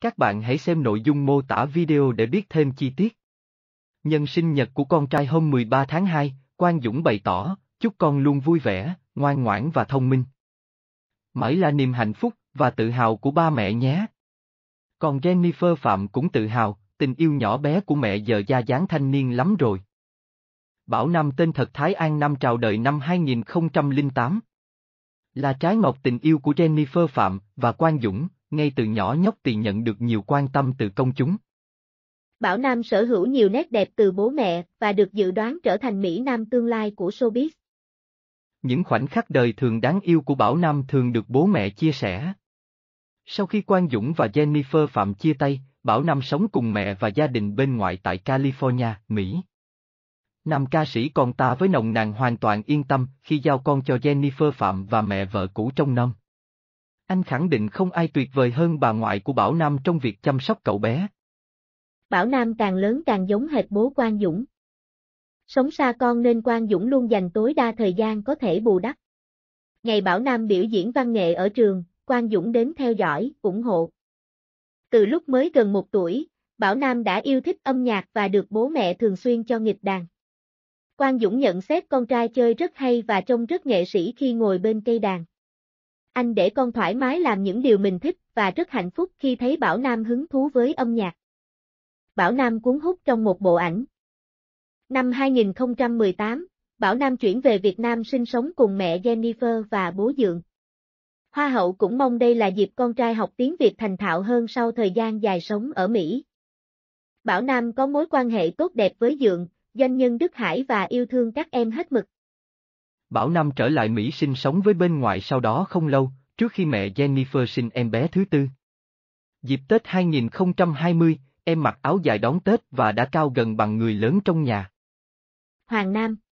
Các bạn hãy xem nội dung mô tả video để biết thêm chi tiết. Nhân sinh nhật của con trai hôm 13 tháng 2, Quang Dũng bày tỏ, chúc con luôn vui vẻ, ngoan ngoãn và thông minh. Mãi là niềm hạnh phúc và tự hào của ba mẹ nhé. Còn Jennifer Phạm cũng tự hào, tình yêu nhỏ bé của mẹ giờ da dáng thanh niên lắm rồi. Bảo Nam tên thật Thái An Nam chào đời năm 2008. Là trái ngọt tình yêu của Jennifer Phạm và Quang Dũng, ngay từ nhỏ nhóc tiền nhận được nhiều quan tâm từ công chúng. Bảo Nam sở hữu nhiều nét đẹp từ bố mẹ và được dự đoán trở thành Mỹ Nam tương lai của showbiz. Những khoảnh khắc đời thường đáng yêu của Bảo Nam thường được bố mẹ chia sẻ. Sau khi Quang Dũng và Jennifer Phạm chia tay, Bảo Nam sống cùng mẹ và gia đình bên ngoại tại California, Mỹ. Nam ca sĩ còn ta với nồng nàng hoàn toàn yên tâm khi giao con cho Jennifer Phạm và mẹ vợ cũ trong năm. Anh khẳng định không ai tuyệt vời hơn bà ngoại của Bảo Nam trong việc chăm sóc cậu bé. Bảo Nam càng lớn càng giống hệt bố Quang Dũng. Sống xa con nên Quang Dũng luôn dành tối đa thời gian có thể bù đắp. Ngày Bảo Nam biểu diễn văn nghệ ở trường, Quang Dũng đến theo dõi, ủng hộ. Từ lúc mới gần một tuổi, Bảo Nam đã yêu thích âm nhạc và được bố mẹ thường xuyên cho nghịch đàn. Quang Dũng nhận xét con trai chơi rất hay và trông rất nghệ sĩ khi ngồi bên cây đàn. Anh để con thoải mái làm những điều mình thích và rất hạnh phúc khi thấy Bảo Nam hứng thú với âm nhạc. Bảo Nam cuốn hút trong một bộ ảnh. Năm 2018, Bảo Nam chuyển về Việt Nam sinh sống cùng mẹ Jennifer và bố Dượng. Hoa hậu cũng mong đây là dịp con trai học tiếng Việt thành thạo hơn sau thời gian dài sống ở Mỹ. Bảo Nam có mối quan hệ tốt đẹp với Dượng, doanh nhân Đức Hải và yêu thương các em hết mực. Bảo Nam trở lại Mỹ sinh sống với bên ngoài sau đó không lâu, trước khi mẹ Jennifer sinh em bé thứ tư. Dịp Tết 2020, em mặc áo dài đón Tết và đã cao gần bằng người lớn trong nhà. Hoàng Nam,